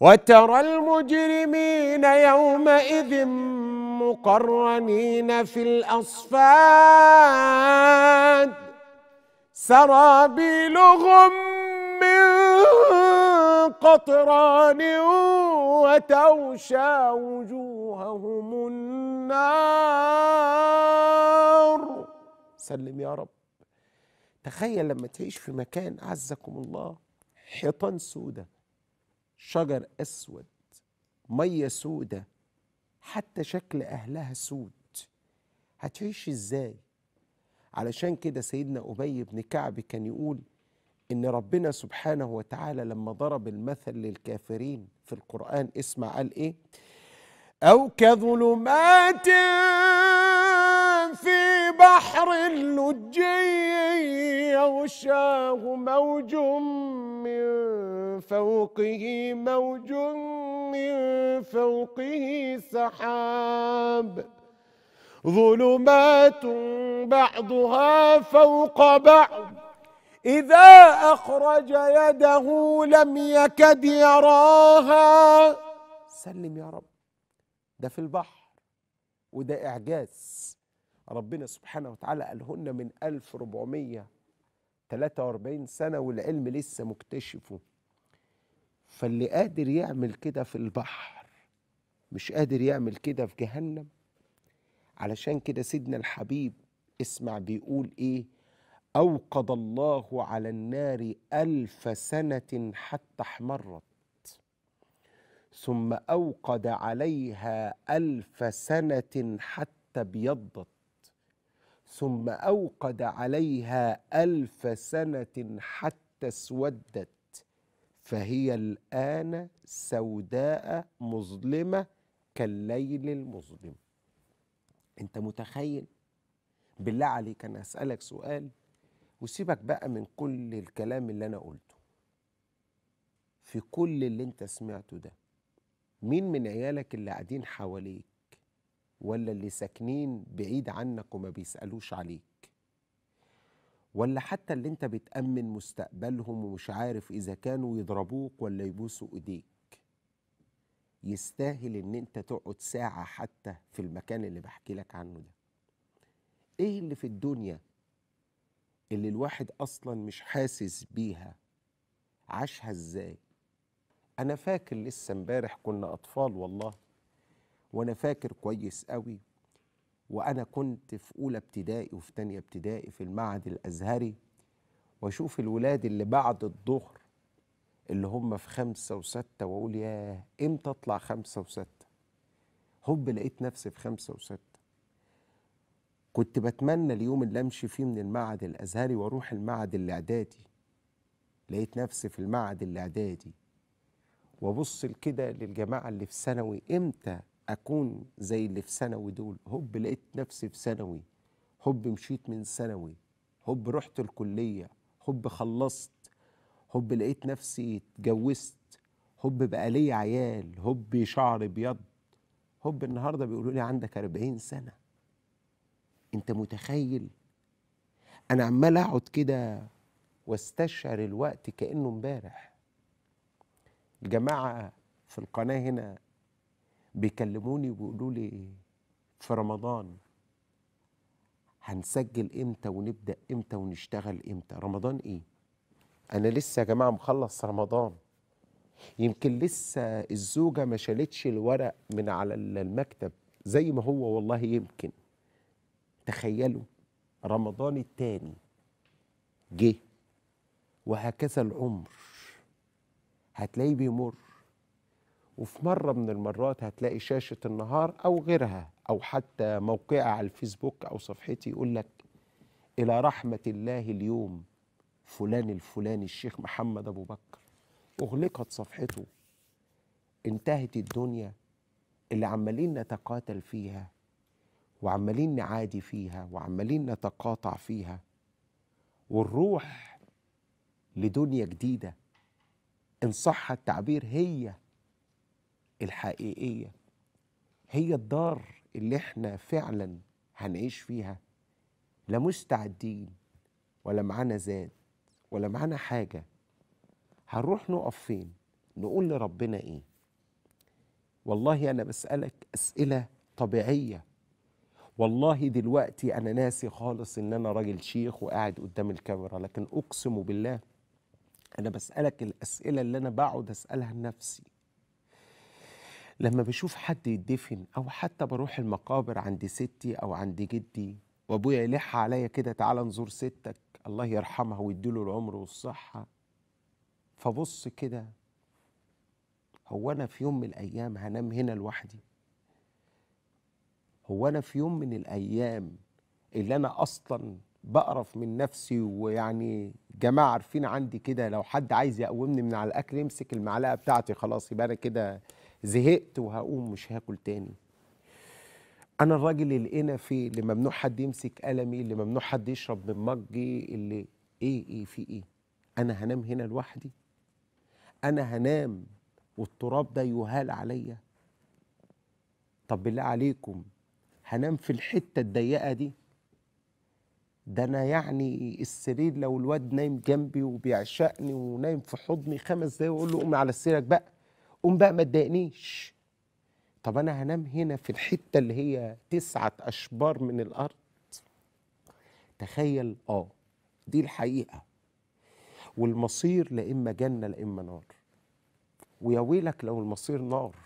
وترى المجرمين يومئذ مقرنين في الأصفاد سرابيلهم من قطران وتغشى وجوههم النار سلم يا رب تخيل لما تعيش في مكان عزكم الله حيطان سوده شجر أسود مية سودة حتى شكل أهلها سود هتعيش إزاي؟ علشان كده سيدنا أبي بن كعب كان يقول إن ربنا سبحانه وتعالى لما ضرب المثل للكافرين في القرآن اسمع قال إيه؟ أو كظلمات في بحر لجي يغشاه موج من فوقه موج من فوقه سحاب ظلمات بعضها فوق بعض إذا أخرج يده لم يكد يراها سلم يا رب ده في البحر وده إعجاز ربنا سبحانه وتعالى قالهن من 1443 سنة والعلم لسه مكتشفه فاللي قادر يعمل كده في البحر مش قادر يعمل كده في جهنم علشان كده سيدنا الحبيب اسمع بيقول ايه أوقد الله على النار ألف سنة حتى احمرت ثم أوقد عليها ألف سنة حتى ابيضت ثم أوقد عليها ألف سنة حتى اسودت فهي الآن سوداء مظلمة كالليل المظلم أنت متخيل؟ بالله عليك أنا أسألك سؤال وسيبك بقى من كل الكلام اللي أنا قلته في كل اللي أنت سمعته ده مين من عيالك اللي قاعدين حواليك ولا اللي ساكنين بعيد عنك وما بيسألوش عليك ولا حتى اللي انت بتأمن مستقبلهم ومش عارف إذا كانوا يضربوك ولا يبوسوا إيديك يستاهل إن انت تقعد ساعة حتى في المكان اللي بحكي لك عنه ده إيه اللي في الدنيا اللي الواحد أصلا مش حاسس بيها عاشها إزاي أنا فاكر لسه امبارح كنا أطفال والله وأنا فاكر كويس قوي وأنا كنت في أولى ابتدائي وفي تانية ابتدائي في المعهد الأزهري وأشوف الولاد اللي بعد الظهر اللي هم في خمسة وستة وأقول ياه إمتى أطلع خمسة وستة هوب لقيت نفسي في خمسة وستة كنت بتمنى اليوم اللي أمشي فيه من المعهد الأزهري وأروح المعهد الإعدادي لقيت نفسي في المعهد الإعدادي وابص كده للجماعه اللي في ثانوي امتى اكون زي اللي في ثانوي دول هوب لقيت نفسي في ثانوي هوب مشيت من ثانوي هوب رحت الكليه هوب خلصت هوب لقيت نفسي اتجوزت هوب بقى لي عيال هوب شعر ابيض هوب النهارده بيقولوا لي عندك 40 سنه انت متخيل انا عمال اقعد كده واستشعر الوقت كانه امبارح الجماعة في القناة هنا بيكلموني بيقولوا لي في رمضان هنسجل امتى ونبدا امتى ونشتغل امتى رمضان ايه انا لسه يا جماعه مخلص رمضان يمكن لسه الزوجه ما شالتش الورق من على المكتب زي ما هو والله يمكن تخيلوا رمضان التاني جه وهكذا العمر هتلاقيه بيمر وفي مرة من المرات هتلاقي شاشة النهار أو غيرها أو حتى موقعي على الفيسبوك أو صفحتي يقول لك إلى رحمة الله اليوم فلان الفلاني الشيخ محمد أبو بكر أغلقت صفحته انتهت الدنيا اللي عمالين نتقاتل فيها وعمالين نعادي فيها وعمالين نتقاطع فيها والروح لدنيا جديده إن صح التعبير هي الحقيقية هي الدار اللي احنا فعلا هنعيش فيها لا مستعدين ولا معانا زاد ولا معانا حاجة هنروح نقف فين نقول لربنا ايه والله انا بسألك اسئلة طبيعية والله دلوقتي انا ناسي خالص ان انا راجل شيخ وقاعد قدام الكاميرا لكن اقسم بالله انا بسالك الاسئله اللي انا بقعد اسالها لنفسي لما بشوف حد يدفن او حتى بروح المقابر عند ستي او عند جدي وابويا يلح عليا كده تعالى نزور ستك الله يرحمها ويديله العمر والصحه فبص كده هو انا في يوم من الايام هنام هنا لوحدي هو انا في يوم من الايام اللي انا اصلا بقرف من نفسي ويعني جماعه عارفين عندي كده لو حد عايز يقومني من على الاكل يمسك المعلقه بتاعتي خلاص يبقى انا كده زهقت وهقوم مش هاكل تاني انا الراجل اللي انا فيه اللي ممنوع حد يمسك قلمي اللي ممنوع حد يشرب من مجي اللي ايه ايه في ايه انا هنام هنا لوحدي انا هنام والتراب ده يهال عليا طب بالله عليكم هنام في الحته الضيقه دي ده انا يعني السرير لو الواد نايم جنبي وبيعشقني ونايم في حضني خمس دقايق واقول له قوم على سريرك بقى قوم بقى ما تضايقنيش طب انا هنام هنا في الحته اللي هي تسعه اشبار من الارض تخيل اه دي الحقيقه والمصير لا اما جنه لا اما نار ويا ويلك لو المصير نار